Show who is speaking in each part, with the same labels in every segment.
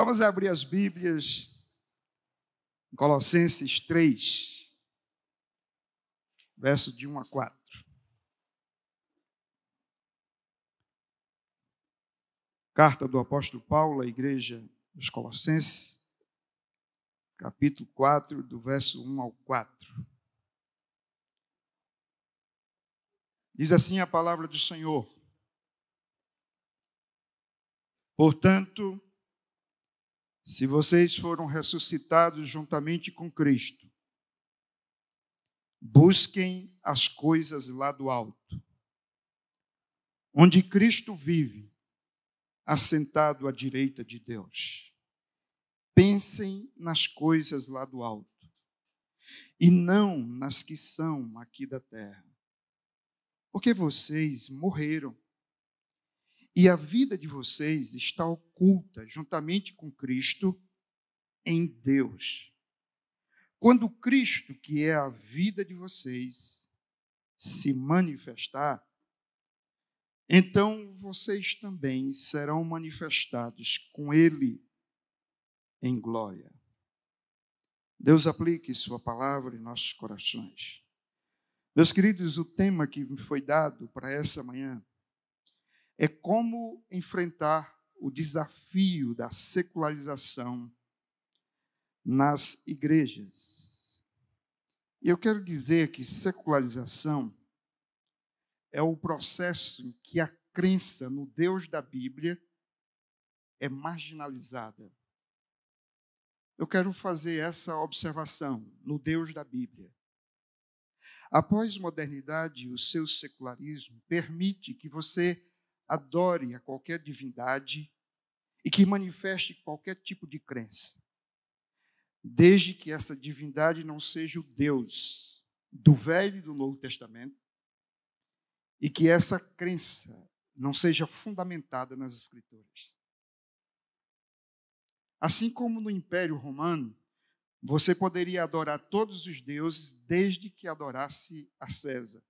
Speaker 1: Vamos abrir as Bíblias em Colossenses 3, verso de 1 a 4. Carta do apóstolo Paulo à igreja dos Colossenses, capítulo 4, do verso 1 ao 4. Diz assim a palavra do Senhor:
Speaker 2: Portanto,
Speaker 1: se vocês foram ressuscitados juntamente com Cristo, busquem as coisas lá do alto, onde Cristo vive, assentado à direita de Deus. Pensem nas coisas lá do alto, e não nas que são aqui da terra, porque vocês morreram e a vida de vocês está oculta juntamente com Cristo em Deus. Quando Cristo, que é a vida de vocês, se manifestar, então vocês também serão manifestados com Ele em glória. Deus aplique Sua palavra em nossos corações. Meus queridos, o tema que me foi dado para essa manhã é como enfrentar o desafio da secularização nas igrejas. E eu quero dizer que secularização é o processo em que a crença no Deus da Bíblia é marginalizada. Eu quero fazer essa observação no Deus da Bíblia. A pós-modernidade, o seu secularismo, permite que você adore a qualquer divindade e que manifeste qualquer tipo de crença, desde que essa divindade não seja o Deus do Velho e do Novo Testamento e que essa crença não seja fundamentada nas Escrituras. Assim como no Império Romano, você poderia adorar todos os deuses desde que adorasse a César.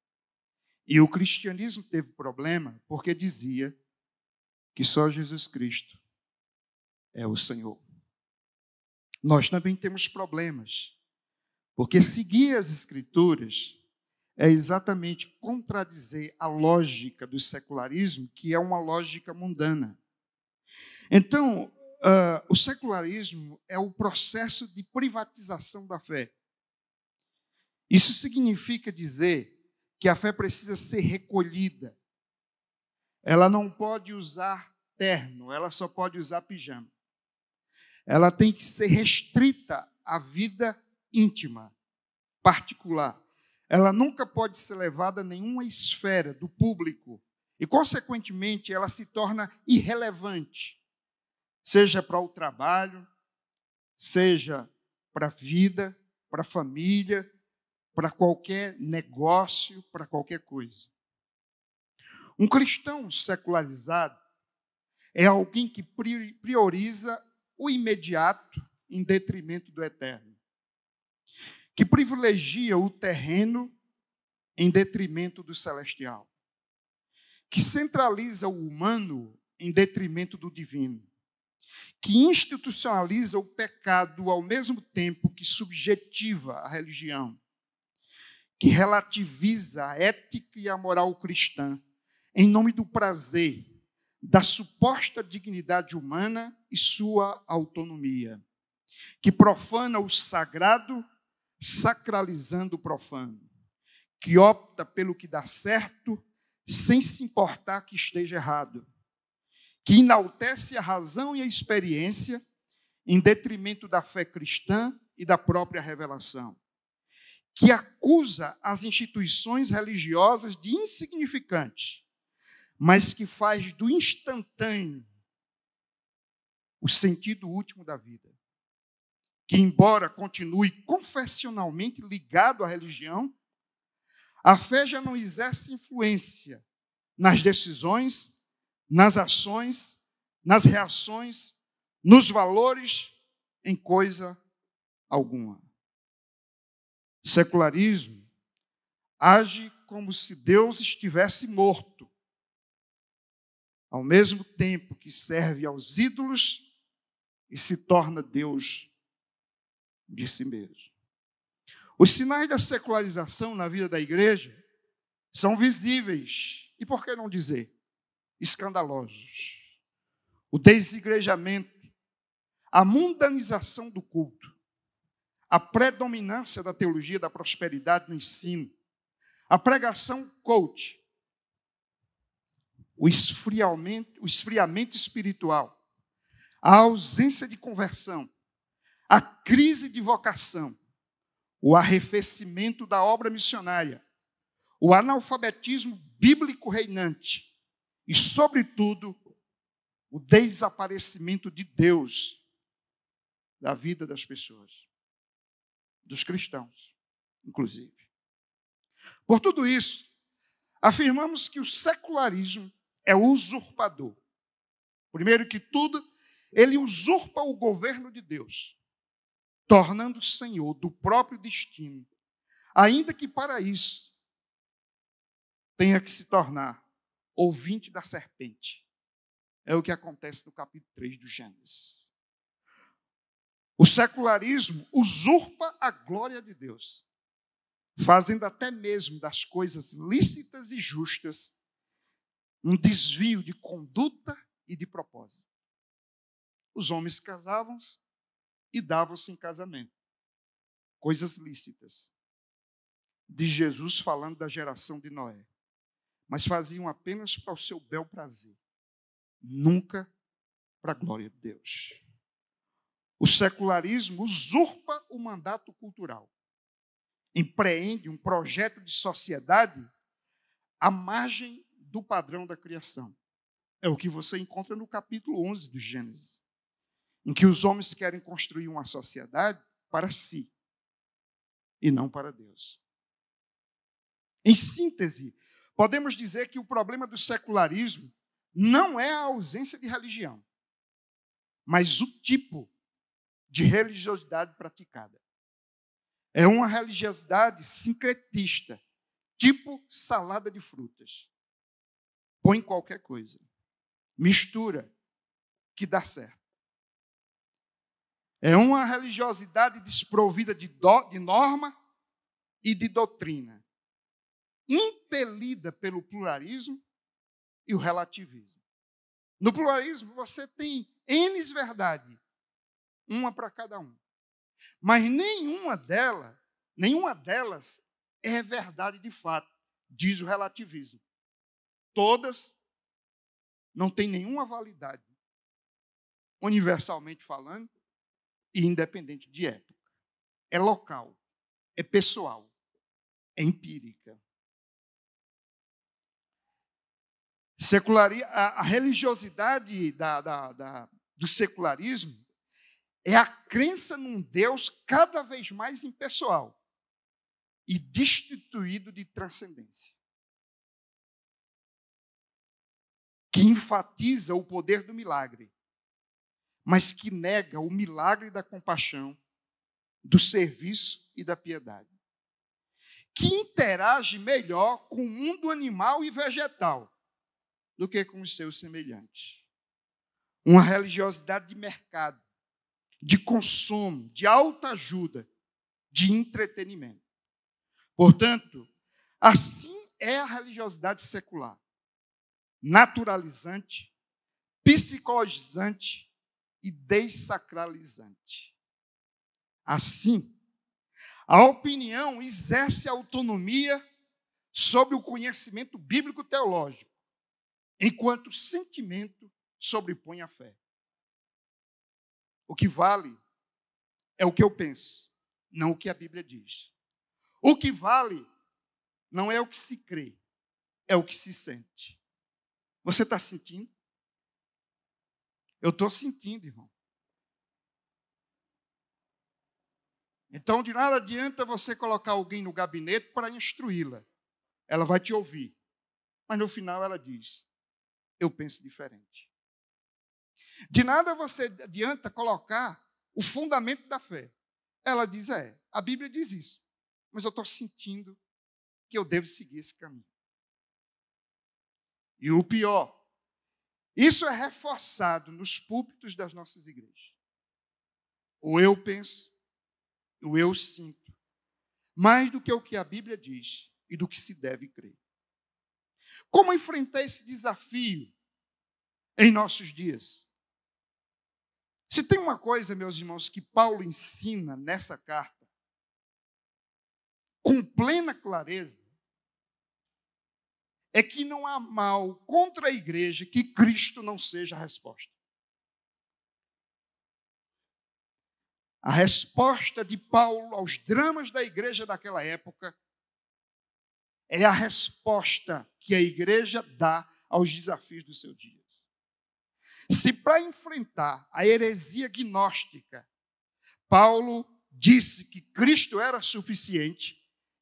Speaker 1: E o cristianismo teve problema porque dizia que só Jesus Cristo é o Senhor. Nós também temos problemas, porque seguir as Escrituras é exatamente contradizer a lógica do secularismo, que é uma lógica mundana. Então, uh, o secularismo é o processo de privatização da fé. Isso significa dizer que a fé precisa ser recolhida. Ela não pode usar terno, ela só pode usar pijama. Ela tem que ser restrita à vida íntima, particular. Ela nunca pode ser levada a nenhuma esfera do público e, consequentemente, ela se torna irrelevante, seja para o trabalho, seja para a vida, para a família, para qualquer negócio, para qualquer coisa. Um cristão secularizado é alguém que prioriza o imediato em detrimento do eterno, que privilegia o terreno em detrimento do celestial, que centraliza o humano em detrimento do divino, que institucionaliza o pecado ao mesmo tempo que subjetiva a religião que relativiza a ética e a moral cristã em nome do prazer, da suposta dignidade humana e sua autonomia, que profana o sagrado, sacralizando o profano, que opta pelo que dá certo, sem se importar que esteja errado, que enaltece a razão e a experiência em detrimento da fé cristã e da própria revelação que acusa as instituições religiosas de insignificantes, mas que faz do instantâneo o sentido último da vida. Que, embora continue confessionalmente ligado à religião, a fé já não exerce influência nas decisões, nas ações, nas reações, nos valores, em coisa alguma secularismo, age como se Deus estivesse morto. Ao mesmo tempo que serve aos ídolos e se torna Deus de si mesmo. Os sinais da secularização na vida da igreja são visíveis e, por que não dizer, escandalosos. O desigrejamento, a mundanização do culto, a predominância da teologia da prosperidade no ensino, a pregação coach, o esfriamento, o esfriamento espiritual, a ausência de conversão, a crise de vocação, o arrefecimento da obra missionária, o analfabetismo bíblico reinante e, sobretudo, o desaparecimento de Deus da vida das pessoas dos cristãos, inclusive. Por tudo isso, afirmamos que o secularismo é usurpador. Primeiro que tudo, ele usurpa o governo de Deus, tornando o senhor do próprio destino, ainda que para isso tenha que se tornar ouvinte da serpente. É o que acontece no capítulo 3 do Gênesis. O secularismo usurpa a glória de Deus, fazendo até mesmo das coisas lícitas e justas um desvio de conduta e de propósito. Os homens casavam-se e davam-se em casamento. Coisas lícitas. De Jesus falando da geração de Noé. Mas faziam apenas para o seu bel prazer, nunca para a glória de Deus. O secularismo usurpa o mandato cultural, empreende um projeto de sociedade à margem do padrão da criação. É o que você encontra no capítulo 11 do Gênesis, em que os homens querem construir uma sociedade para si e não para Deus. Em síntese, podemos dizer que o problema do secularismo não é a ausência de religião, mas o tipo de religiosidade praticada. É uma religiosidade sincretista, tipo salada de frutas. Põe qualquer coisa, mistura, que dá certo. É uma religiosidade desprovida de, do, de norma e de doutrina, impelida pelo pluralismo e o relativismo. No pluralismo, você tem N verdade uma para cada um. Mas nenhuma delas, nenhuma delas é verdade de fato, diz o relativismo. Todas não têm nenhuma validade, universalmente falando, e independente de época. É local, é pessoal, é empírica. Secularia, a, a religiosidade da, da, da, do secularismo é a crença num Deus cada vez mais impessoal e destituído de transcendência. Que enfatiza o poder do milagre, mas que nega o milagre da compaixão, do serviço e da piedade. Que interage melhor com o mundo animal e vegetal do que com os seus semelhantes. Uma religiosidade de mercado de consumo, de alta ajuda, de entretenimento. Portanto, assim é a religiosidade secular, naturalizante, psicologizante e dessacralizante. Assim, a opinião exerce autonomia sobre o conhecimento bíblico teológico, enquanto o sentimento sobrepõe a fé. O que vale é o que eu penso, não o que a Bíblia diz. O que vale não é o que se crê, é o que se sente. Você está sentindo? Eu estou sentindo, irmão. Então, de nada adianta você colocar alguém no gabinete para instruí-la. Ela vai te ouvir. Mas no final ela diz: Eu penso diferente. De nada você adianta colocar o fundamento da fé. Ela diz: é, a Bíblia diz isso, mas eu estou sentindo que eu devo seguir esse caminho. E o pior, isso é reforçado nos púlpitos das nossas igrejas. O eu penso, o eu sinto, mais do que o que a Bíblia diz e do que se deve crer. Como enfrentar esse desafio em nossos dias? Se tem uma coisa, meus irmãos, que Paulo ensina nessa carta, com plena clareza, é que não há mal contra a igreja que Cristo não seja a resposta. A resposta de Paulo aos dramas da igreja daquela época é a resposta que a igreja dá aos desafios do seu dia. Se para enfrentar a heresia gnóstica, Paulo disse que Cristo era suficiente,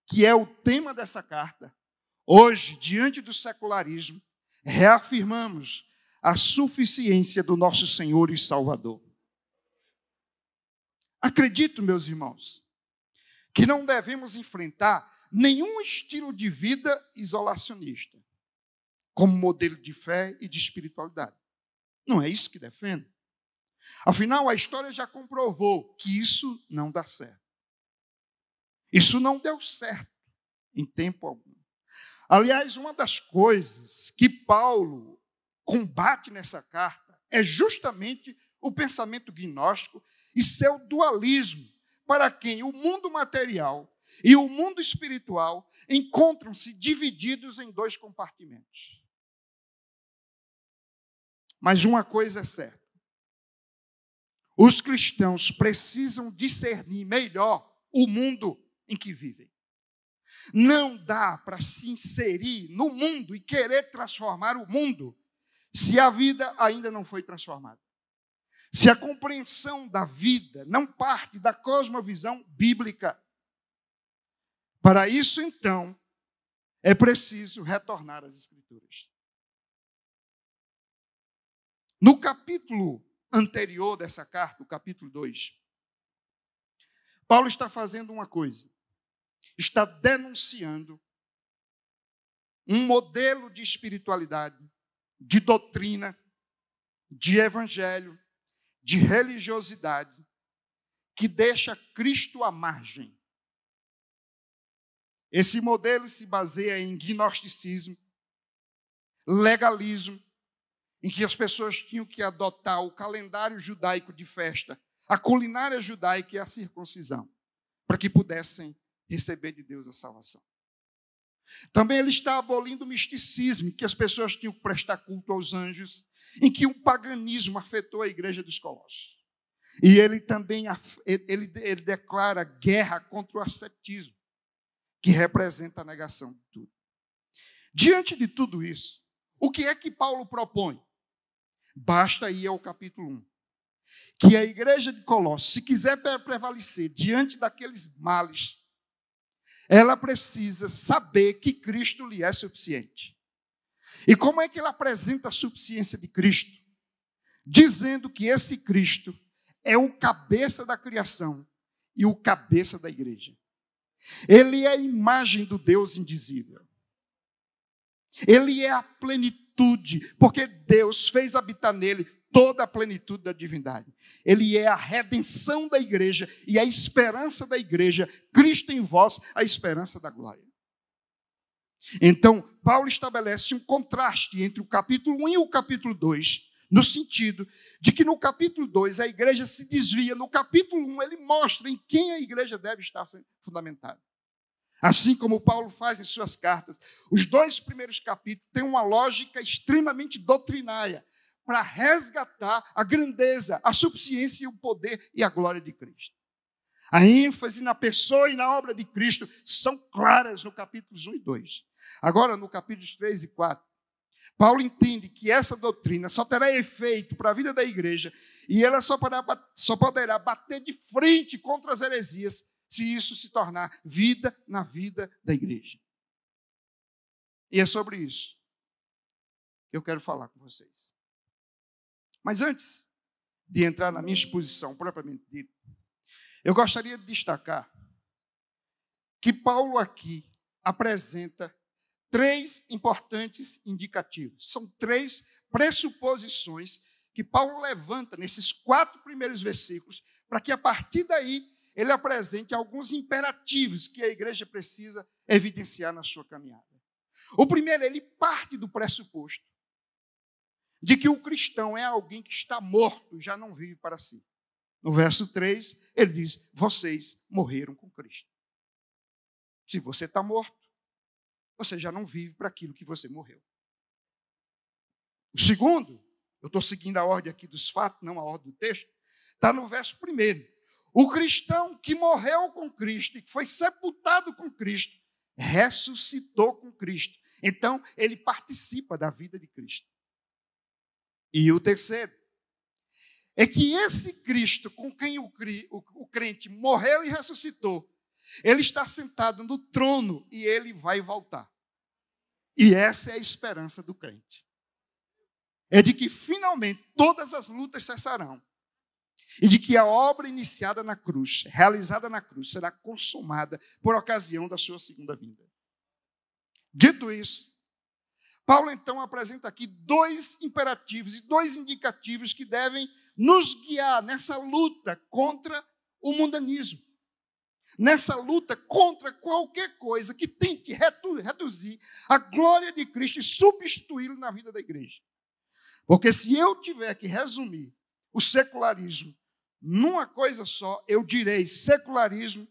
Speaker 1: que é o tema dessa carta, hoje, diante do secularismo, reafirmamos a suficiência do nosso Senhor e Salvador. Acredito, meus irmãos, que não devemos enfrentar nenhum estilo de vida isolacionista, como modelo de fé e de espiritualidade. Não é isso que defendo. Afinal, a história já comprovou que isso não dá certo. Isso não deu certo em tempo algum. Aliás, uma das coisas que Paulo combate nessa carta é justamente o pensamento gnóstico e seu dualismo, para quem o mundo material e o mundo espiritual encontram-se divididos em dois compartimentos.
Speaker 2: Mas uma coisa é certa: os cristãos precisam discernir melhor o mundo
Speaker 1: em que vivem. Não dá para se inserir no mundo e querer transformar o mundo se a vida ainda não foi transformada. Se a compreensão da vida não parte da cosmovisão bíblica. Para isso, então, é preciso retornar às Escrituras. No capítulo anterior dessa carta, o capítulo 2, Paulo está fazendo uma coisa. Está denunciando um modelo de espiritualidade, de doutrina, de evangelho, de religiosidade que deixa Cristo à margem. Esse modelo se baseia em gnosticismo, legalismo, em que as pessoas tinham que adotar o calendário judaico de festa, a culinária judaica e a circuncisão, para que pudessem receber de Deus a salvação. Também ele está abolindo o misticismo, que as pessoas tinham que prestar culto aos anjos, em que o paganismo afetou a igreja dos Colossos. E ele também ele, ele declara guerra contra o ascetismo, que representa a negação de tudo. Diante de tudo isso, o que é que Paulo propõe? Basta ir ao capítulo 1. Que a igreja de Colossos, se quiser prevalecer diante daqueles males, ela precisa saber que Cristo lhe é suficiente. E como é que ela apresenta a suficiência de Cristo? Dizendo que esse Cristo é o cabeça da criação e o cabeça da igreja. Ele é a imagem do Deus indizível. Ele é a plenitude plenitude, porque Deus fez habitar nele toda a plenitude da divindade. Ele é a redenção da igreja e a esperança da igreja. Cristo em vós, a esperança da glória. Então, Paulo estabelece um contraste entre o capítulo 1 e o capítulo 2, no sentido de que no capítulo 2 a igreja se desvia, no capítulo 1 ele mostra em quem a igreja deve estar fundamentada assim como Paulo faz em suas cartas. Os dois primeiros capítulos têm uma lógica extremamente doutrinária para resgatar a grandeza, a suficiência, o poder e a glória de Cristo. A ênfase na pessoa e na obra de Cristo são claras no capítulos 1 e 2. Agora, no capítulos 3 e 4, Paulo entende que essa doutrina só terá efeito para a vida da igreja e ela só poderá, só poderá bater de frente contra as heresias se isso se tornar vida na vida da igreja. E é sobre isso que eu quero falar com vocês. Mas antes de entrar na minha exposição propriamente dita, eu gostaria de destacar que Paulo aqui apresenta três importantes indicativos. São três pressuposições que Paulo levanta nesses quatro primeiros versículos, para que a partir daí ele apresente alguns imperativos que a igreja precisa evidenciar na sua caminhada. O primeiro, ele parte do pressuposto de que o cristão é alguém que está morto, já não vive para si. No verso 3, ele diz: Vocês morreram com Cristo. Se você está morto, você já não vive para aquilo que você morreu. O segundo, eu estou seguindo a ordem aqui dos fatos, não a ordem do texto, está no verso primeiro. O cristão que morreu com Cristo, que foi sepultado com Cristo, ressuscitou com Cristo. Então, ele participa da vida de Cristo. E o terceiro é que esse Cristo com quem o crente morreu e ressuscitou, ele está sentado no trono e ele vai voltar. E essa é a esperança do crente. É de que finalmente todas as lutas cessarão e de que a obra iniciada na cruz, realizada na cruz, será consumada por ocasião da sua segunda vinda. Dito isso, Paulo então apresenta aqui dois imperativos e dois indicativos que devem nos guiar nessa luta contra o mundanismo. Nessa luta contra qualquer coisa que tente redu reduzir a glória de Cristo e substituí-lo na vida da igreja. Porque se eu tiver que resumir o secularismo numa coisa só, eu direi: secularismo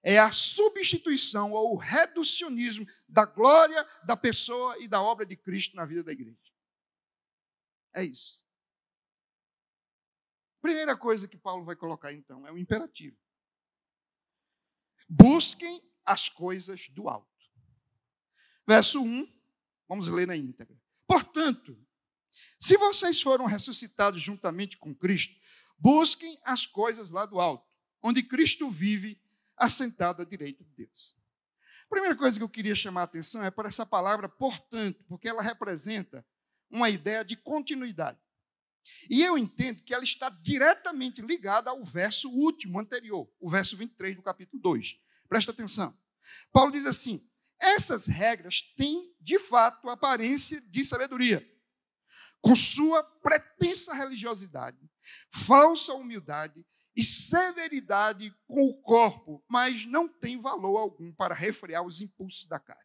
Speaker 1: é a substituição ou o reducionismo da glória da pessoa e da obra de Cristo na vida da igreja. É isso. Primeira coisa que Paulo vai colocar então é o imperativo.
Speaker 2: Busquem
Speaker 1: as coisas do alto. Verso 1, vamos ler na íntegra. Portanto, se vocês foram ressuscitados juntamente com Cristo, Busquem as coisas lá do alto, onde Cristo vive, assentado à direita de Deus. A primeira coisa que eu queria chamar a atenção é para essa palavra portanto, porque ela representa uma ideia de continuidade. E eu entendo que ela está diretamente ligada ao verso último, anterior, o verso 23 do capítulo 2. Presta atenção. Paulo diz assim: essas regras têm, de fato, aparência de sabedoria, com sua pretensa religiosidade, falsa humildade e severidade com o corpo, mas não tem valor algum para refrear os impulsos da carne.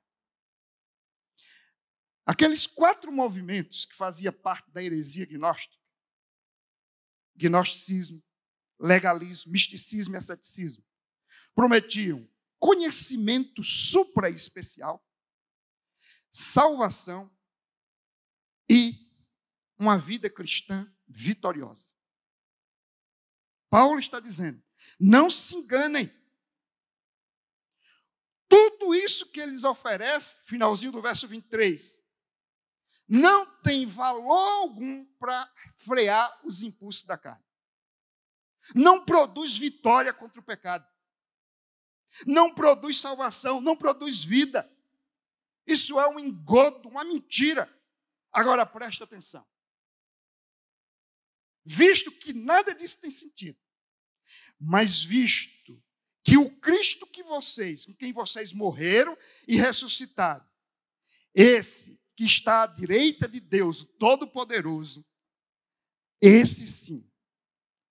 Speaker 1: Aqueles quatro movimentos que fazia parte da heresia gnóstica, gnosticismo, legalismo, misticismo e asceticismo, prometiam conhecimento supra-especial, salvação, uma vida cristã vitoriosa. Paulo está dizendo: não se enganem. Tudo isso que eles oferecem, finalzinho do verso 23, não tem valor algum para frear os impulsos da carne. Não produz vitória contra o pecado. Não produz salvação, não produz vida. Isso é um engodo, uma mentira. Agora preste atenção visto que nada disso tem sentido, mas visto que o Cristo que vocês, com quem vocês morreram e ressuscitaram, esse que está à direita de Deus, o Todo-Poderoso, esse sim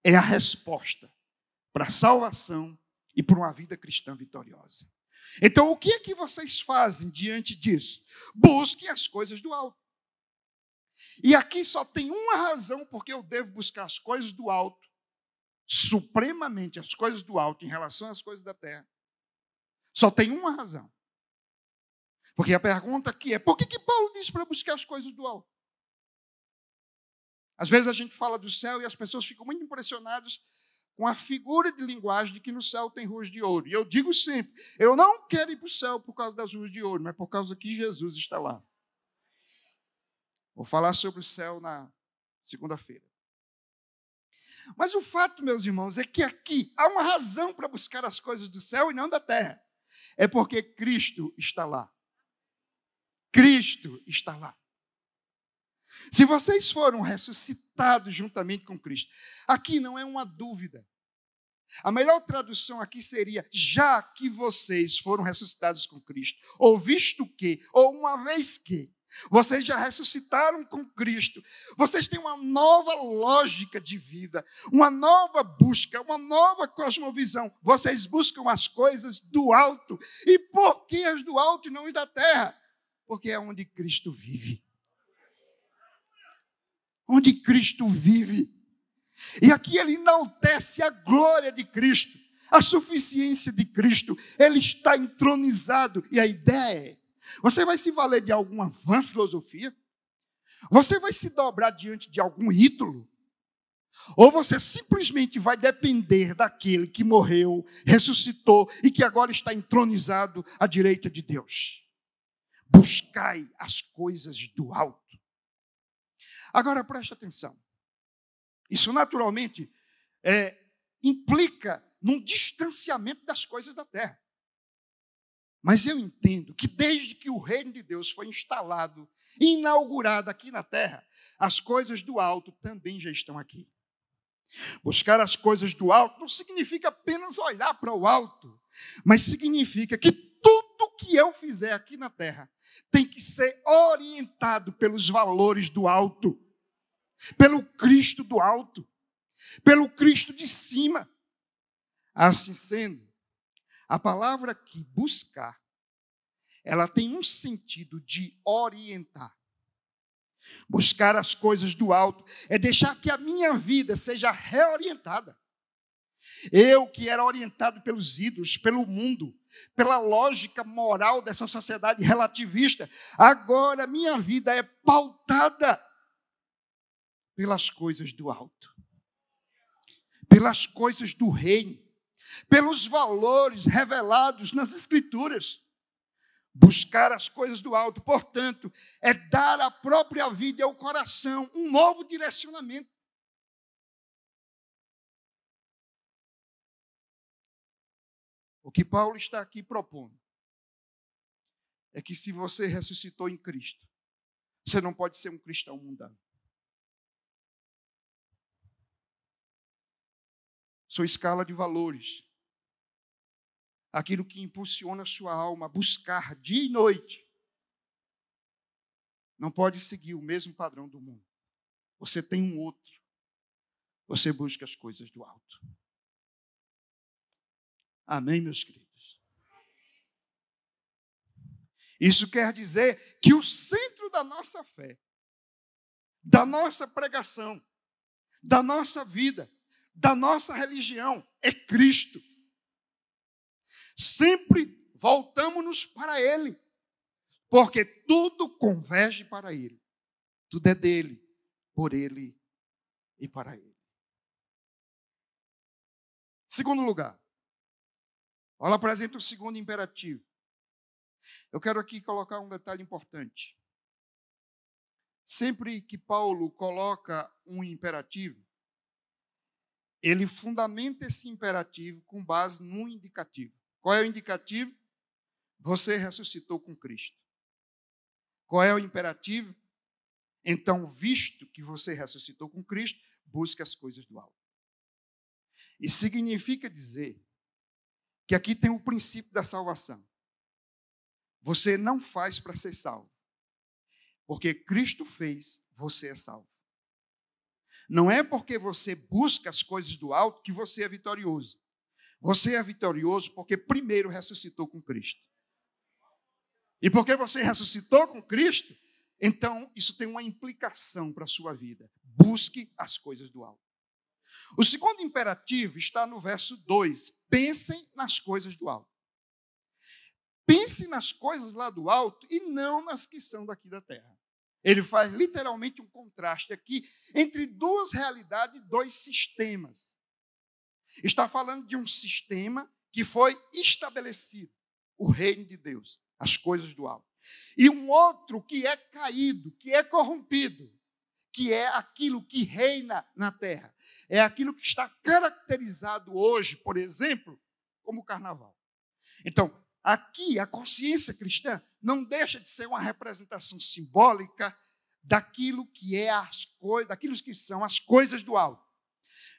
Speaker 1: é a resposta para a salvação e para uma vida cristã vitoriosa. Então, o que é que vocês fazem diante disso? Busquem as coisas do alto. E aqui só tem uma razão porque eu devo buscar as coisas do alto, supremamente as coisas do alto em relação às coisas da terra. Só tem uma razão. Porque a pergunta aqui é: por que, que Paulo diz para buscar as coisas do alto? Às vezes a gente fala do céu e as pessoas ficam muito impressionadas com a figura de linguagem de que no céu tem ruas de ouro. E eu digo sempre: eu não quero ir para o céu por causa das ruas de ouro, mas é por causa que Jesus está lá. Vou falar sobre o céu na segunda-feira. Mas o fato, meus irmãos, é que aqui há uma razão para buscar as coisas do céu e não da terra. É porque Cristo está lá. Cristo está lá. Se vocês foram ressuscitados juntamente com Cristo, aqui não é uma dúvida. A melhor tradução aqui seria: já que vocês foram ressuscitados com Cristo, ou visto que, ou uma vez que. Vocês já ressuscitaram com Cristo. Vocês têm uma nova lógica de vida, uma nova busca, uma nova cosmovisão. Vocês buscam as coisas do alto. E por que as do alto e não as da terra? Porque é onde Cristo vive. Onde Cristo vive. E aqui ele enaltece a glória de Cristo, a suficiência de Cristo. Ele está entronizado. E a ideia é você vai se valer de alguma vã filosofia? Você vai se dobrar diante de algum ídolo? Ou você simplesmente vai depender daquele que morreu, ressuscitou e que agora está entronizado à direita de Deus? Buscai as coisas do alto. Agora preste atenção. Isso naturalmente é, implica num distanciamento das coisas da terra. Mas eu entendo que desde que o reino de Deus foi instalado, inaugurado aqui na terra, as coisas do alto também já estão aqui. Buscar as coisas do alto não significa apenas olhar para o alto, mas significa que tudo que eu fizer aqui na terra tem que ser orientado pelos valores do alto, pelo Cristo do alto, pelo Cristo de cima. Assim sendo, a palavra que buscar, ela tem um sentido de orientar. Buscar as coisas do alto é deixar que a minha vida seja reorientada. Eu que era orientado pelos ídolos, pelo mundo, pela lógica moral dessa sociedade relativista, agora minha vida é pautada pelas coisas do alto, pelas coisas do reino pelos valores revelados nas Escrituras. Buscar as coisas do alto, portanto, é dar à
Speaker 2: própria vida e ao coração um novo direcionamento. O que Paulo está aqui propondo é que se você ressuscitou em Cristo,
Speaker 1: você não pode ser um cristão mundano. sua escala de valores, aquilo que impulsiona a sua alma a buscar dia e noite, não pode seguir o mesmo padrão do mundo. Você tem um outro. Você busca as coisas do alto. Amém, meus queridos? Isso quer dizer que o centro da nossa fé, da nossa pregação, da nossa vida, da nossa religião é Cristo. Sempre voltamos-nos para Ele, porque tudo converge para Ele.
Speaker 2: Tudo é dele, por Ele e para Ele. Segundo lugar, ela apresenta o segundo
Speaker 1: imperativo. Eu quero aqui colocar um detalhe importante. Sempre que Paulo coloca um imperativo, ele fundamenta esse imperativo com base num indicativo. Qual é o indicativo? Você ressuscitou com Cristo. Qual é o imperativo? Então, visto que você ressuscitou com Cristo, busque as coisas do alto. E significa dizer que aqui tem o princípio da salvação. Você não faz para ser salvo. Porque Cristo fez, você é salvo. Não é porque você busca as coisas do alto que você é vitorioso. Você é vitorioso porque primeiro ressuscitou com Cristo. E porque você ressuscitou com Cristo, então isso tem uma implicação para a sua vida. Busque as coisas do alto. O segundo imperativo está no verso 2. Pensem nas coisas do alto. Pense nas coisas lá do alto e não nas que são daqui da terra. Ele faz literalmente um contraste aqui entre duas realidades, dois sistemas. Está falando de um sistema que foi estabelecido, o reino de Deus, as coisas do alto. E um outro que é caído, que é corrompido, que é aquilo que reina na terra. É aquilo que está caracterizado hoje, por exemplo, como o carnaval. Então, Aqui, a consciência cristã não deixa de ser uma representação simbólica daquilo que é as coisas, daquilo que são as coisas do alto.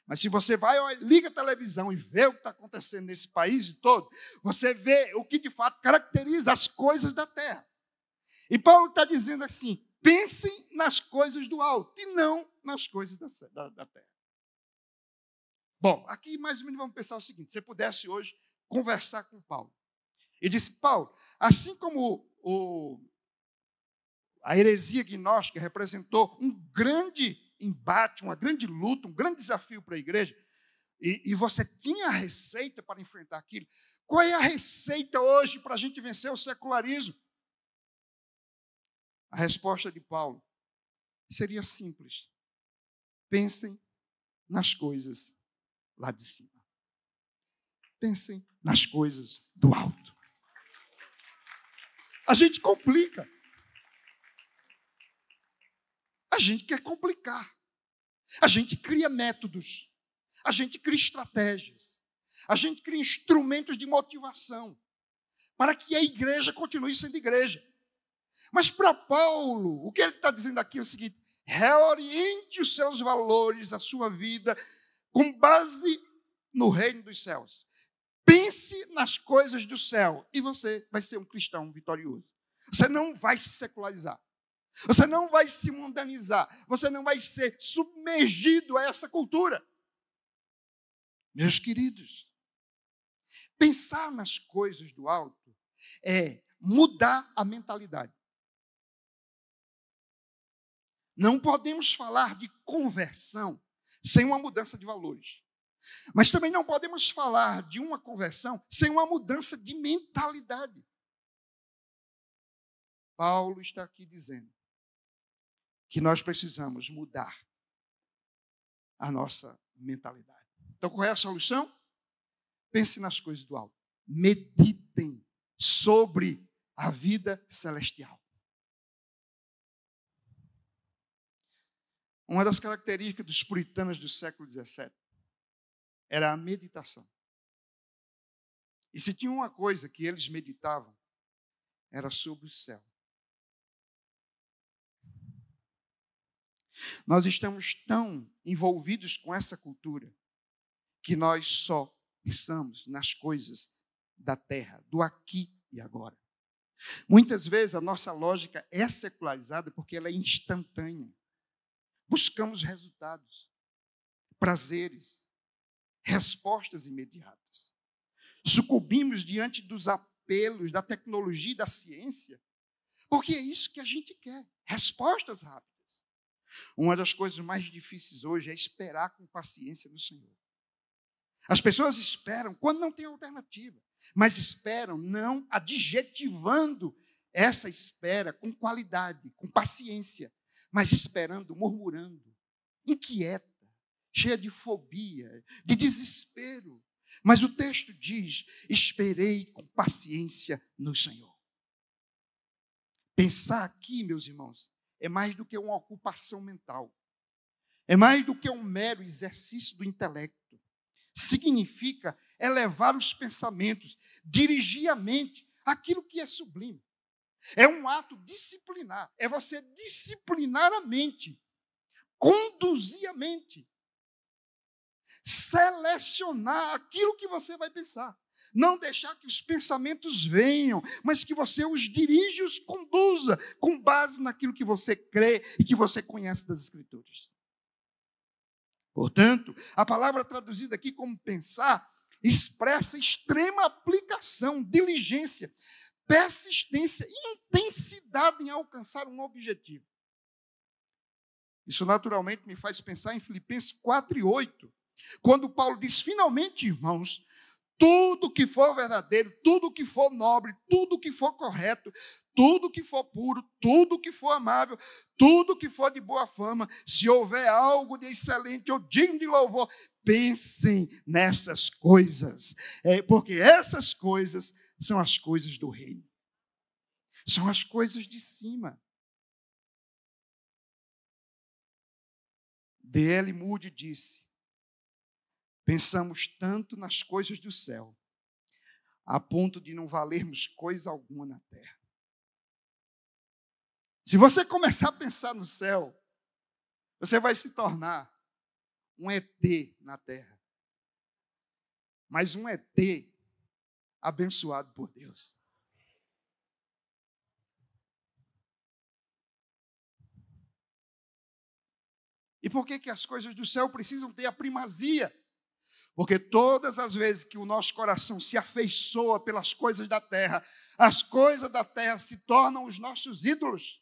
Speaker 1: Mas se você vai, liga a televisão e vê o que está acontecendo nesse país todo, você vê o que de fato caracteriza as coisas da terra. E Paulo está dizendo assim: pensem nas coisas do alto e não nas coisas da, da, da terra. Bom, aqui mais ou menos vamos pensar o seguinte: se você pudesse hoje conversar com Paulo, e disse, Paulo, assim como o, a heresia gnóstica representou um grande embate, uma grande luta, um grande desafio para a igreja, e, e você tinha a receita para enfrentar aquilo, qual é a receita hoje para a gente vencer o secularismo? A resposta de Paulo seria simples. Pensem nas coisas lá de cima. Pensem nas coisas do alto. A gente complica. A gente quer complicar. A gente cria métodos. A gente cria estratégias. A gente cria instrumentos de motivação para que a igreja continue sendo igreja. Mas para Paulo, o que ele está dizendo aqui é o seguinte: reoriente os seus valores, a sua vida, com base no reino dos céus. Pense nas coisas do céu e você vai ser um cristão vitorioso. Você não vai se secularizar. Você não vai se mundanizar. Você não vai ser submergido a essa cultura. Meus queridos, pensar nas coisas do alto é mudar a mentalidade. Não podemos falar de conversão sem uma mudança de valores. Mas também não podemos falar de uma conversão sem uma mudança de mentalidade. Paulo está aqui dizendo que nós precisamos mudar a nossa mentalidade. Então, qual é a solução? Pense nas coisas do alto. Meditem sobre a vida celestial. Uma das características dos puritanos do século XVII
Speaker 2: era a meditação. E se tinha uma coisa que eles meditavam, era sobre o céu.
Speaker 1: Nós estamos tão envolvidos com essa cultura que nós só pensamos nas coisas da terra, do aqui e agora. Muitas vezes a nossa lógica é secularizada porque ela é instantânea. Buscamos resultados, prazeres, respostas imediatas. Sucumbimos diante dos apelos da tecnologia e da ciência, porque é isso que a gente quer: respostas rápidas. Uma das coisas mais difíceis hoje é esperar com paciência no Senhor. As pessoas esperam quando não tem alternativa, mas esperam não adjetivando essa espera com qualidade, com paciência, mas esperando, murmurando, inquieto cheia de fobia, de desespero. Mas o texto diz: esperei com paciência no Senhor. Pensar aqui, meus irmãos, é mais do que uma ocupação mental, é mais do que um mero exercício do intelecto. Significa elevar os pensamentos, dirigir a mente aquilo que é sublime. É um ato disciplinar, é você disciplinar a mente, conduzir a mente selecionar aquilo que você vai pensar. Não deixar que os pensamentos venham, mas que você os dirija, os conduza, com base naquilo que você crê e que você conhece das Escrituras. Portanto, a palavra traduzida aqui como pensar expressa extrema aplicação, diligência, persistência, intensidade em alcançar um objetivo. Isso naturalmente me faz pensar em Filipenses 4 e 8, quando Paulo diz, finalmente, irmãos, tudo que for verdadeiro, tudo que for nobre, tudo que for correto, tudo que for puro, tudo que for amável, tudo que for de boa fama, se houver algo de excelente ou digno de louvor, pensem nessas coisas, é, porque essas coisas são as
Speaker 2: coisas do reino, são as coisas de cima. D.L. Moody disse:
Speaker 1: Pensamos tanto nas coisas do céu, a ponto de não valermos coisa alguma na terra. Se você começar a pensar no céu, você vai se tornar um ET na terra.
Speaker 2: Mas um ET abençoado por Deus.
Speaker 1: E por que, que as coisas do céu precisam ter a primazia? Porque todas as vezes que o nosso coração se afeiçoa pelas coisas da terra, as coisas da terra se tornam os nossos ídolos.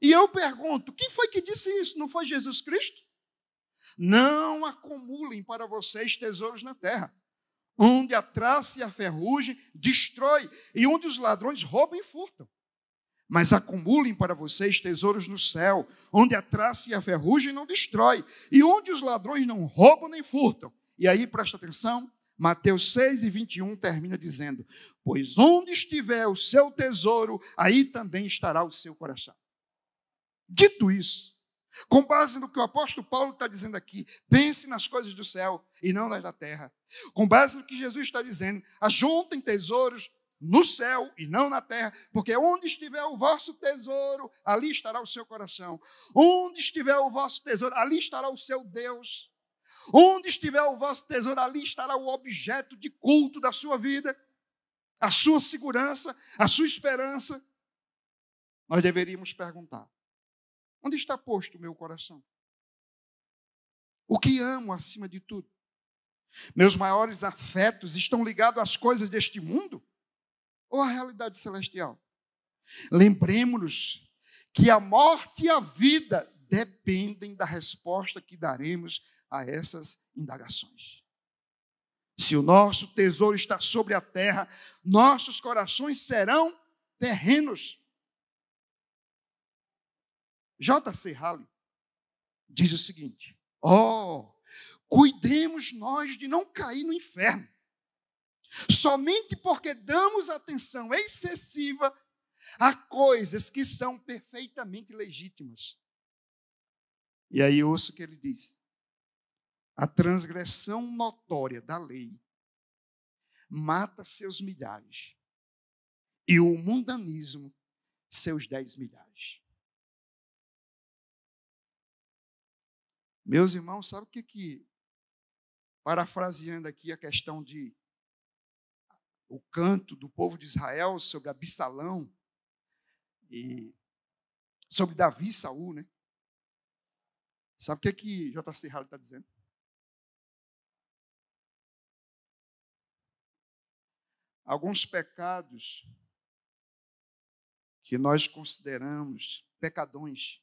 Speaker 1: E eu pergunto: quem foi que disse isso? Não foi Jesus Cristo? Não acumulem para vocês tesouros na terra, onde a traça e a ferrugem destrói e onde os ladrões roubam e furtam mas acumulem para vocês tesouros no céu, onde a traça e a ferrugem não destrói, e onde os ladrões não roubam nem furtam. E aí, presta atenção, Mateus 6 e 21 termina dizendo: Pois onde estiver o seu tesouro, aí também estará o seu coração. Dito isso, com base no que o apóstolo Paulo está dizendo aqui, pense nas coisas do céu e não nas da terra. Com base no que Jesus está dizendo, ajuntem tesouros no céu e não na terra, porque onde estiver o vosso tesouro, ali estará o seu coração. Onde estiver o vosso tesouro, ali estará o seu Deus. Onde estiver o vosso tesouro, ali estará o objeto de culto da sua vida, a sua segurança, a sua esperança. Nós deveríamos perguntar: onde está posto o meu coração? O que amo acima de tudo? Meus maiores afetos estão ligados às coisas deste mundo? ou a realidade celestial? Lembremos-nos que a morte e a vida dependem da resposta que daremos a essas indagações. Se o nosso tesouro está sobre a terra, nossos corações serão terrenos. J.C. Halley diz o seguinte: Oh, cuidemos nós de não cair no inferno. Somente porque damos atenção excessiva a coisas que são perfeitamente legítimas. E aí ouço o que ele diz: a transgressão notória da lei mata
Speaker 2: seus milhares e o mundanismo seus dez milhares. Meus irmãos, sabe o que que, parafraseando aqui a questão de
Speaker 1: o canto do povo de Israel sobre Absalão e
Speaker 2: sobre Davi e Saul, né? Sabe o que, é que J.C. Hall está dizendo? Alguns pecados que nós
Speaker 1: consideramos pecadões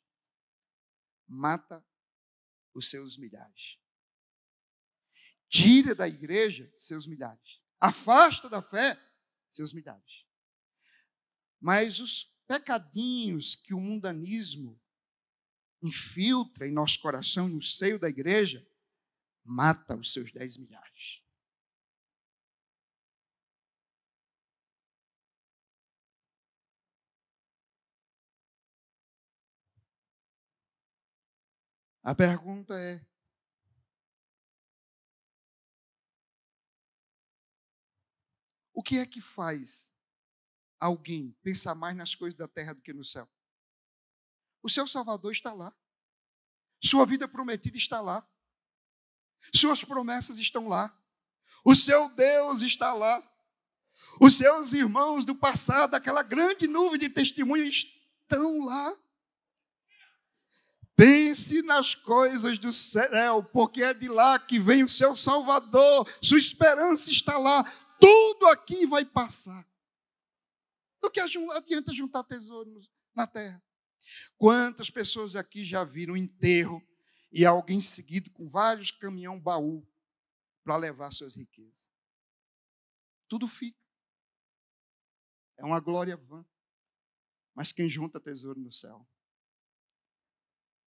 Speaker 1: mata os seus milhares. Tira da igreja seus milhares afasta da fé seus milhares. Mas os pecadinhos que o mundanismo infiltra em nosso coração e no seio da igreja,
Speaker 2: mata os seus dez milhares. A pergunta é:
Speaker 1: O que é que faz alguém pensar mais nas coisas da terra do que no céu? O seu Salvador está lá. Sua vida prometida está lá. Suas promessas estão lá. O seu Deus está lá. Os seus irmãos do passado, aquela grande nuvem de testemunhas, estão lá. Pense nas coisas do céu, porque é de lá que vem o seu Salvador, sua esperança está lá, tudo aqui vai passar. Do que adianta juntar tesouros na terra? Quantas pessoas aqui já viram enterro e alguém seguido com vários caminhão baú para levar suas riquezas? Tudo fica. É uma glória vã. Mas quem junta tesouro no céu,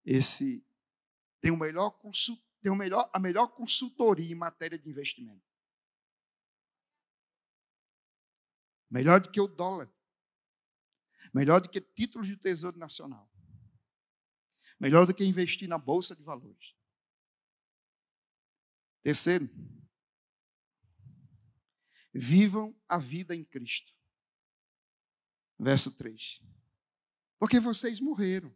Speaker 2: esse tem o melhor tem
Speaker 1: o melhor, a melhor consultoria em matéria de investimento. Melhor do que o dólar. Melhor do que títulos de Tesouro Nacional. Melhor do que investir na Bolsa de Valores. Terceiro, vivam a vida em Cristo. Verso 3. Porque vocês morreram.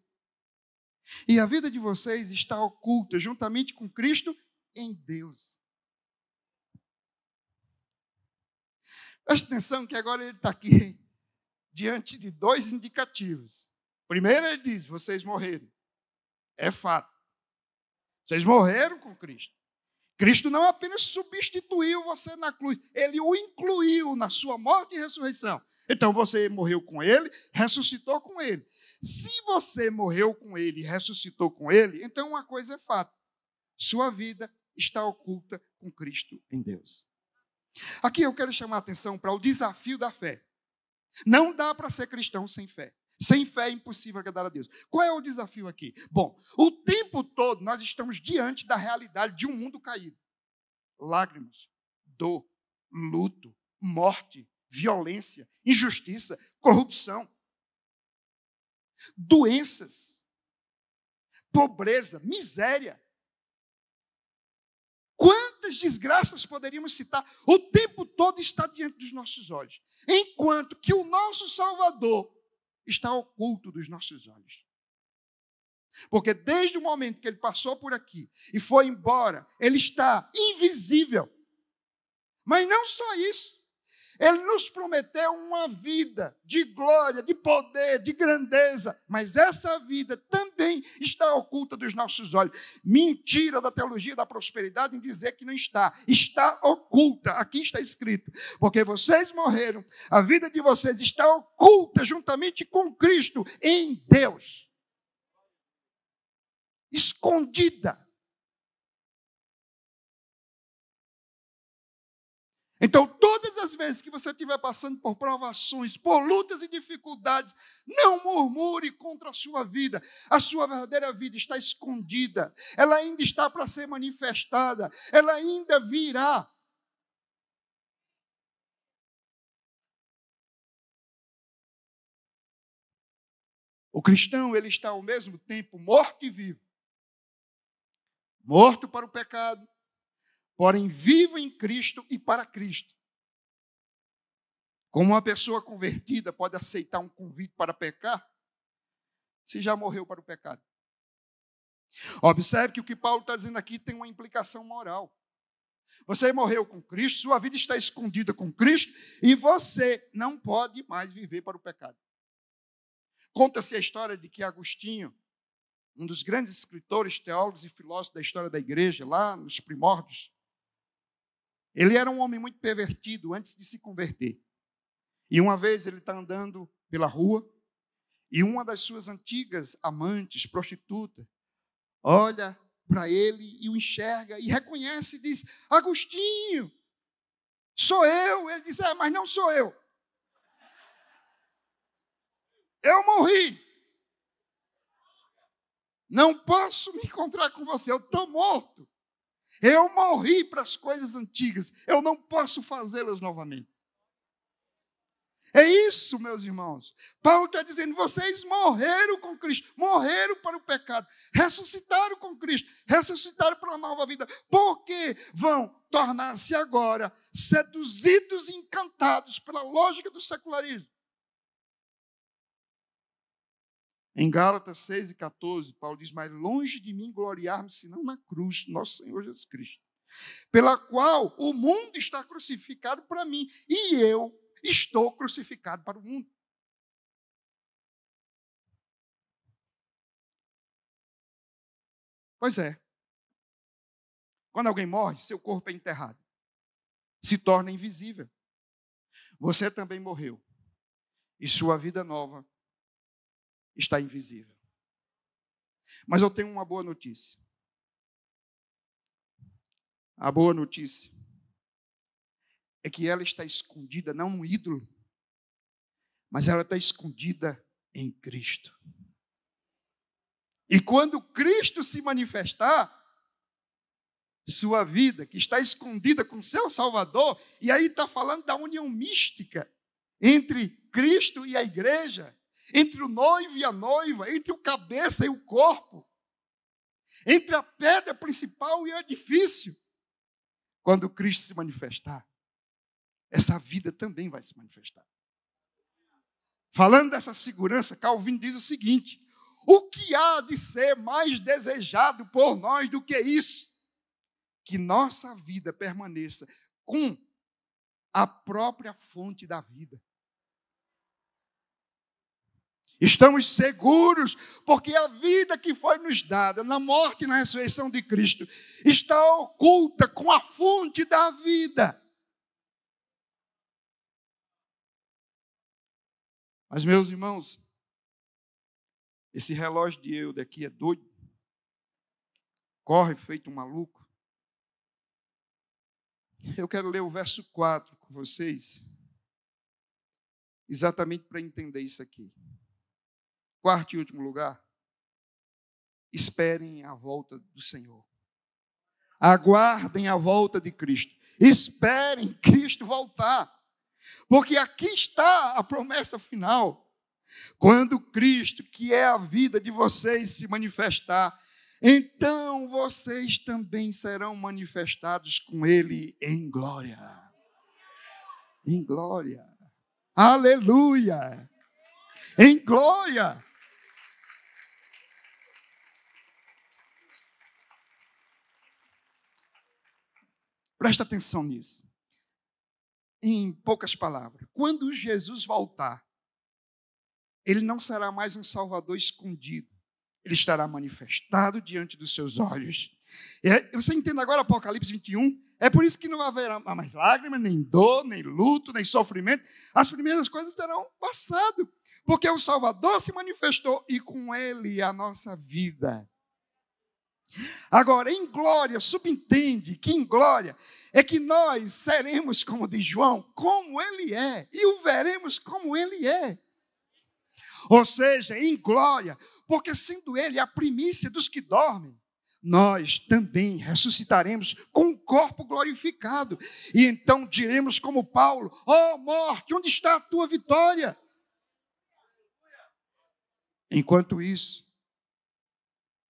Speaker 1: E a vida de vocês está oculta juntamente com Cristo em Deus. Preste atenção que agora ele está aqui diante de dois indicativos. Primeiro, ele diz: vocês morreram. É fato. Vocês morreram com Cristo. Cristo não apenas substituiu você na cruz, ele o incluiu na sua morte e ressurreição. Então você morreu com ele, ressuscitou com ele. Se você morreu com ele e ressuscitou com ele, então uma coisa é fato: sua vida está oculta com Cristo em Deus. Aqui eu quero chamar a atenção para o desafio da fé. Não dá para ser cristão sem fé. Sem fé é impossível agradar a Deus. Qual é o desafio aqui? Bom, o tempo todo nós estamos diante da realidade de um mundo caído. Lágrimas, dor, luto, morte, violência, injustiça, corrupção, doenças, pobreza, miséria quantas desgraças poderíamos citar, o tempo todo está diante dos nossos olhos, enquanto que o nosso Salvador está oculto dos nossos olhos. Porque desde o momento que ele passou por aqui e foi embora, ele está invisível. Mas não só isso, ele nos prometeu uma vida de glória, de poder, de grandeza, mas essa vida também está oculta dos nossos olhos. Mentira da teologia da prosperidade em dizer que não está, está oculta, aqui está escrito, porque vocês morreram, a vida de vocês está oculta juntamente com Cristo em
Speaker 2: Deus escondida Então, todas as vezes
Speaker 1: que você estiver passando por provações, por lutas e dificuldades, não murmure contra a sua vida. A sua verdadeira vida está escondida. Ela ainda está para ser
Speaker 2: manifestada. Ela ainda virá. O cristão, ele está ao mesmo tempo morto e vivo. Morto
Speaker 1: para o pecado porém vivo em Cristo e para Cristo. Como uma pessoa convertida pode aceitar um convite para pecar, se já morreu para o pecado? Observe que o que Paulo está dizendo aqui tem uma implicação moral. Você morreu com Cristo, sua vida está escondida com Cristo e você não pode mais viver para o pecado. Conta-se a história de que Agostinho, um dos grandes escritores, teólogos e filósofos da história da igreja, lá nos primórdios, ele era um homem muito pervertido antes de se converter. E uma vez ele está andando pela rua e uma das suas antigas amantes, prostituta, olha para ele e o enxerga e reconhece e diz: Agostinho, sou eu. Ele diz: É, mas não sou eu. Eu morri. Não posso me encontrar com você, eu estou morto. Eu morri para as coisas antigas, eu não posso fazê-las novamente. É isso, meus irmãos. Paulo está dizendo: vocês morreram com Cristo, morreram para o pecado, ressuscitaram com Cristo, ressuscitaram para uma nova vida, porque vão tornar-se agora seduzidos e encantados pela lógica do secularismo. Em Gálatas 6 e 14, Paulo diz: Mas longe de mim gloriar-me, senão na cruz, nosso Senhor Jesus Cristo, pela qual o mundo está crucificado para mim e
Speaker 2: eu estou crucificado para o mundo. Pois é. Quando alguém morre, seu corpo é enterrado, se torna invisível.
Speaker 1: Você também morreu, e sua vida nova está invisível. Mas eu tenho uma boa notícia. A boa notícia é que ela está escondida, não no ídolo, mas ela está escondida em Cristo. E quando Cristo se manifestar, sua vida, que está escondida com seu Salvador, e aí está falando da união mística entre Cristo e a igreja, entre o noivo e a noiva, entre o cabeça e o corpo, entre a pedra principal e o edifício. Quando Cristo se manifestar, essa vida também vai se manifestar. Falando dessa segurança, Calvino diz o seguinte: o que há de ser mais desejado por nós do que isso? Que nossa vida permaneça com a própria fonte da vida. Estamos seguros, porque a vida que foi nos dada na morte e na ressurreição de Cristo
Speaker 2: está oculta com a fonte da vida. Mas, meus irmãos,
Speaker 1: esse relógio de eu daqui é doido, corre feito um maluco. Eu quero ler o verso 4 com vocês, exatamente para entender isso aqui. Quarto e último lugar, esperem a volta do Senhor. Aguardem a volta de Cristo. Esperem Cristo voltar. Porque aqui está a promessa final. Quando Cristo, que é a vida de vocês, se manifestar, então vocês também serão manifestados com Ele em glória. Em glória. Aleluia. Em glória. Presta atenção nisso. Em poucas palavras, quando Jesus voltar, ele não será mais um Salvador escondido, ele estará manifestado diante dos seus olhos. É, você entende agora Apocalipse 21? É por isso que não haverá mais lágrimas, nem dor, nem luto, nem sofrimento. As primeiras coisas terão passado, porque o Salvador se manifestou e com ele a nossa vida. Agora, em glória, subentende que em glória é que nós seremos, como de João, como Ele é, e o veremos como Ele é. Ou seja, em glória, porque sendo Ele a primícia dos que dormem, nós também ressuscitaremos com o um corpo glorificado. E então diremos, como Paulo: Ó oh, morte, onde está a tua vitória? Enquanto
Speaker 2: isso,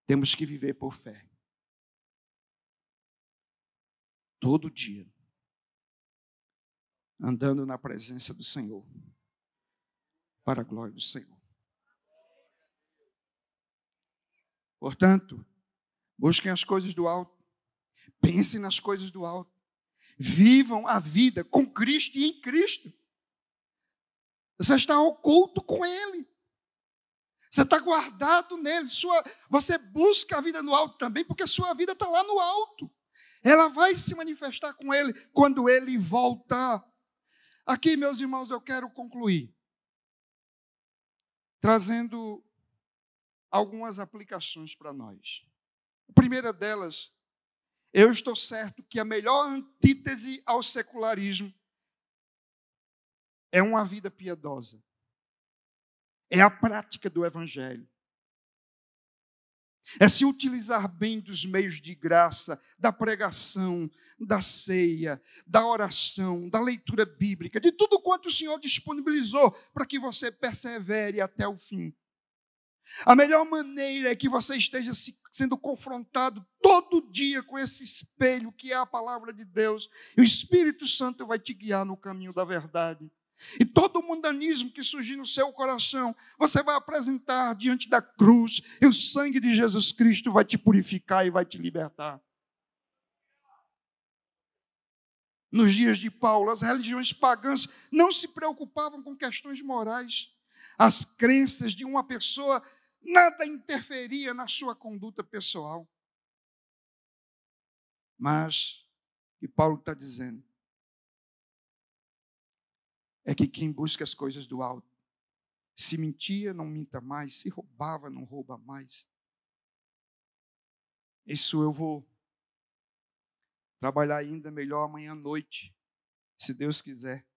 Speaker 2: temos que viver por fé. Todo dia. Andando na
Speaker 1: presença do Senhor. Para a glória do Senhor. Portanto, busquem as coisas do alto. Pensem nas coisas do alto. Vivam a vida com Cristo e em Cristo. Você está oculto com Ele. Você está guardado nele. Sua, você busca a vida no alto também, porque sua vida está lá no alto. Ela vai se manifestar com ele quando ele voltar. Aqui, meus irmãos, eu quero concluir trazendo algumas aplicações para nós. A primeira delas, eu estou certo que a melhor antítese ao secularismo é uma vida piedosa. É a prática do Evangelho. É se utilizar bem dos meios de graça, da pregação, da ceia, da oração, da leitura bíblica, de tudo quanto o Senhor disponibilizou para que você persevere até o fim. A melhor maneira é que você esteja sendo confrontado todo dia com esse espelho que é a palavra de Deus. E o Espírito Santo vai te guiar no caminho da verdade. E todo o mundanismo que surgir no seu coração, você vai apresentar diante da cruz, e o sangue de Jesus Cristo vai te purificar e vai te libertar. Nos dias de Paulo, as religiões pagãs não se preocupavam com questões morais. As crenças de uma pessoa
Speaker 2: nada interferia na sua conduta pessoal.
Speaker 1: Mas, e Paulo está dizendo, é que quem busca as coisas do alto, se mentia, não minta mais, se roubava, não rouba mais. Isso eu vou trabalhar ainda melhor amanhã à noite, se Deus quiser,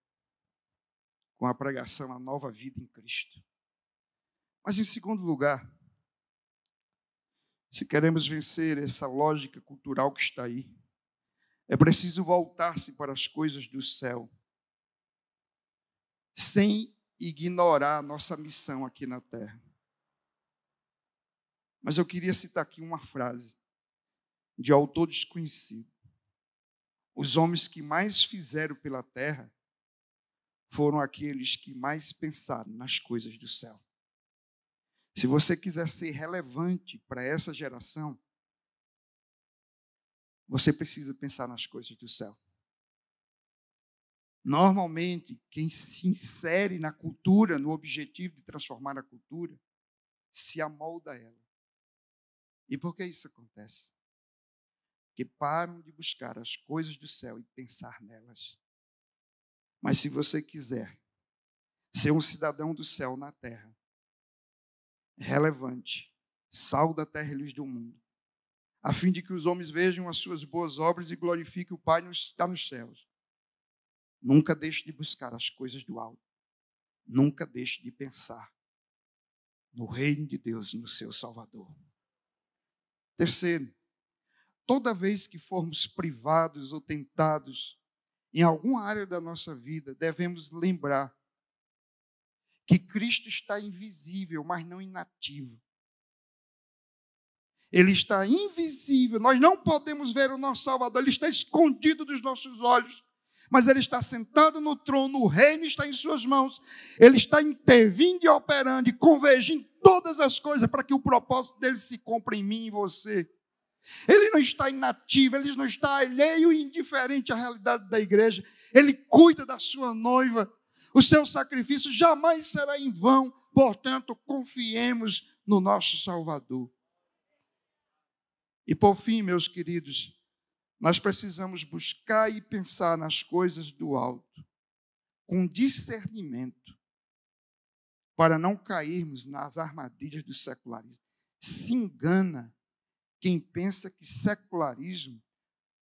Speaker 1: com a pregação, a nova vida em Cristo. Mas em segundo lugar, se queremos vencer essa lógica cultural que está aí, é preciso voltar-se para as coisas do céu sem ignorar nossa missão aqui na terra. Mas eu queria citar aqui uma frase de autor desconhecido. Os homens que mais fizeram pela terra foram aqueles que mais pensaram nas coisas do céu. Se você quiser ser relevante para essa geração, você precisa pensar nas coisas do céu. Normalmente, quem se insere na cultura, no objetivo de transformar a cultura, se
Speaker 2: amolda a ela.
Speaker 1: E por que isso acontece? Que param de buscar as coisas do céu e pensar nelas.
Speaker 2: Mas se você
Speaker 1: quiser ser um cidadão do céu na terra, relevante, sal da terra e luz do mundo, a fim de que os homens vejam as suas boas obras e glorifiquem o Pai que está nos céus. Nunca deixe de buscar as coisas do alto. Nunca deixe de pensar no reino de Deus, no seu Salvador. Terceiro, toda vez que formos privados ou tentados em alguma área da nossa vida, devemos lembrar que Cristo está invisível, mas não inativo. Ele está invisível, nós não podemos ver o nosso Salvador, ele está escondido dos nossos olhos, mas ele está sentado no trono, o reino está em suas mãos, ele está intervindo e operando e convergindo todas as coisas para que o propósito dele se cumpra em mim e você. Ele não está inativo, ele não está alheio e indiferente à realidade da igreja. Ele cuida da sua noiva. O seu sacrifício jamais será em vão. Portanto, confiemos no nosso Salvador. E por fim, meus queridos, nós precisamos buscar e pensar nas coisas do alto, com discernimento, para não cairmos nas armadilhas do secularismo. Se engana quem pensa que secularismo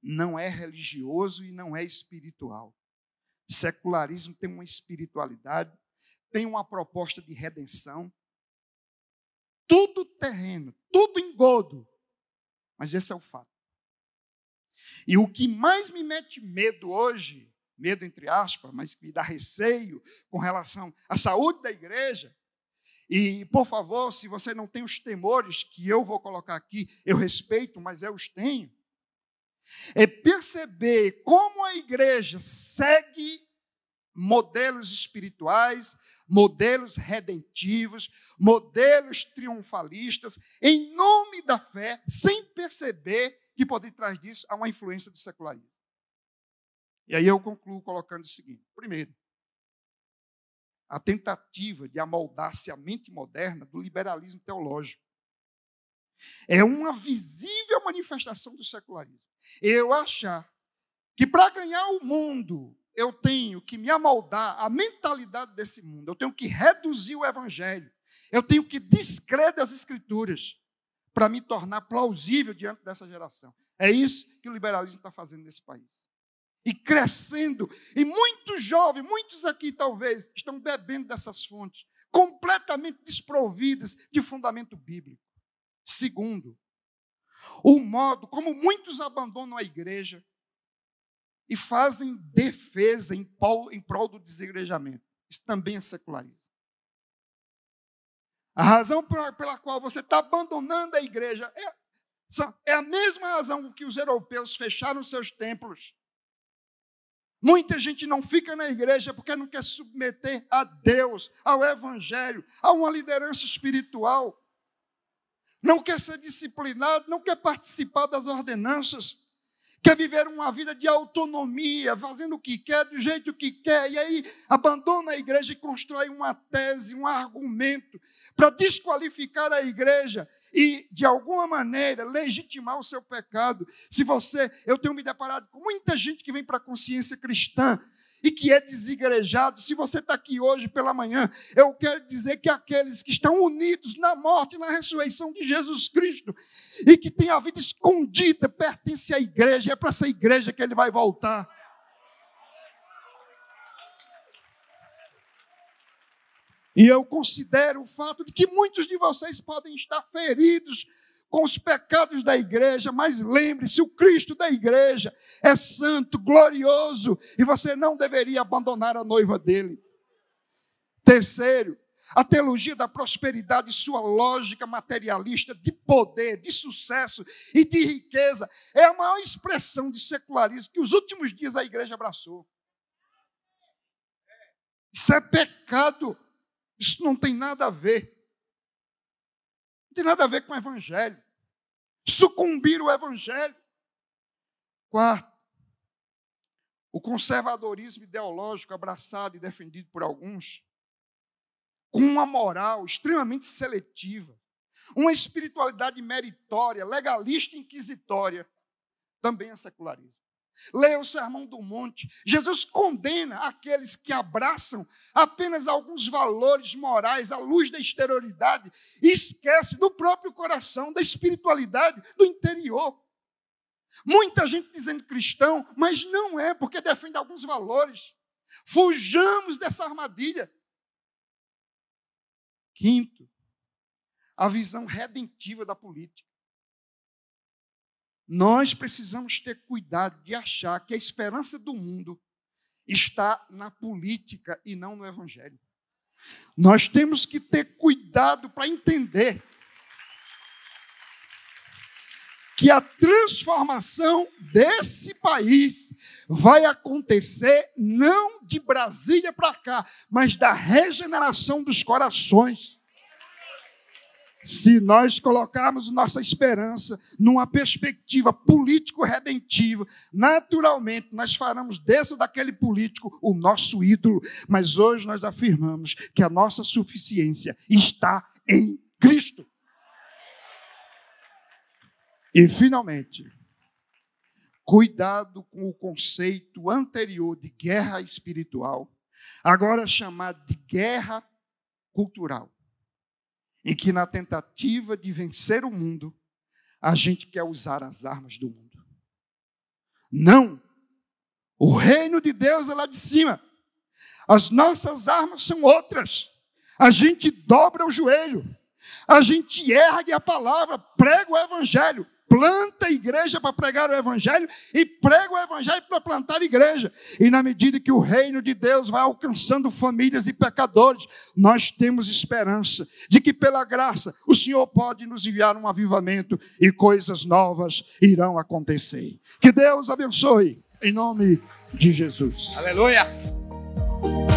Speaker 1: não é religioso e não é espiritual. Secularismo tem uma espiritualidade, tem uma proposta de redenção. Tudo terreno, tudo engodo. Mas esse é o fato. E o que mais me mete medo hoje, medo entre aspas, mas que me dá receio com relação à saúde da igreja, e, por favor, se você não tem os temores que eu vou colocar aqui, eu respeito, mas eu os tenho, é perceber como a igreja segue modelos espirituais, modelos redentivos, modelos triunfalistas, em nome da fé, sem perceber que por detrás disso há uma influência do secularismo. E aí eu concluo colocando o seguinte: primeiro, a tentativa de amoldar-se a mente moderna do liberalismo teológico. É uma visível manifestação do secularismo. Eu achar que para ganhar o mundo eu tenho que me amoldar à mentalidade desse mundo, eu tenho que reduzir o evangelho, eu tenho que descrever as escrituras, para me tornar plausível diante dessa geração. É isso que o liberalismo está fazendo nesse país. E crescendo, e muitos jovens, muitos aqui talvez, estão bebendo dessas fontes, completamente desprovidas de fundamento bíblico. Segundo, o modo como muitos abandonam a igreja e fazem defesa em prol, do desigrejamento. Isso também é secularismo. A razão pela qual você está abandonando a igreja é, é a mesma razão que os europeus fecharam seus templos. Muita gente não fica na igreja porque não quer submeter a Deus, ao Evangelho, a uma liderança espiritual. Não quer ser disciplinado, não quer participar das ordenanças quer viver uma vida de autonomia, fazendo o que quer, do jeito que quer, e aí abandona a igreja e constrói uma tese, um argumento para desqualificar a igreja e, de alguma maneira, legitimar o seu pecado. Se você, eu tenho me deparado com muita gente que vem para a consciência cristã e que é desigrejado, se você está aqui hoje pela manhã, eu quero dizer que aqueles que estão unidos na morte e na ressurreição de Jesus Cristo e que têm a vida escondida pertence à igreja, é para essa igreja que ele vai voltar. E eu considero o fato de que muitos de vocês podem estar feridos com os pecados da igreja, mas lembre-se: o Cristo da igreja é santo, glorioso, e você não deveria abandonar a noiva dele. Terceiro, a teologia da prosperidade, sua lógica materialista de poder, de sucesso e de riqueza, é a maior expressão de secularismo que os últimos dias a igreja abraçou. Isso é pecado. Isso não tem nada a ver tem nada a ver com o Evangelho. Sucumbir o Evangelho. Quarto, o conservadorismo ideológico abraçado e defendido por alguns, com uma moral extremamente seletiva, uma espiritualidade meritória, legalista e inquisitória, também é secularismo. Leia o Sermão do Monte. Jesus condena aqueles que abraçam apenas alguns valores morais à luz da exterioridade e esquece do próprio coração, da espiritualidade, do interior. Muita gente dizendo cristão, mas não é, porque defende alguns valores. Fujamos dessa armadilha. Quinto, a visão redentiva da política. Nós precisamos ter cuidado de achar que a esperança do mundo está na política e não no evangelho. Nós temos que ter cuidado para entender que a transformação desse país vai acontecer não de Brasília para cá, mas da regeneração dos corações. Se nós colocarmos nossa esperança numa perspectiva político-redentiva, naturalmente nós faremos desse daquele político o nosso ídolo. Mas hoje nós afirmamos que a nossa suficiência está em Cristo. E, finalmente, cuidado com o conceito anterior de guerra espiritual, agora chamado de guerra cultural em que, na tentativa de vencer o mundo, a gente quer usar as armas do mundo. Não!
Speaker 2: O reino
Speaker 1: de Deus é lá de cima. As nossas armas são outras. A gente dobra o joelho, a gente ergue a palavra, prega o evangelho, planta a igreja para pregar o evangelho e prega o evangelho para plantar a igreja. E na medida que o reino de Deus vai alcançando famílias e pecadores, nós temos esperança de que pela graça o Senhor pode nos enviar um avivamento e coisas novas irão acontecer. Que Deus
Speaker 2: abençoe em nome de Jesus. Aleluia.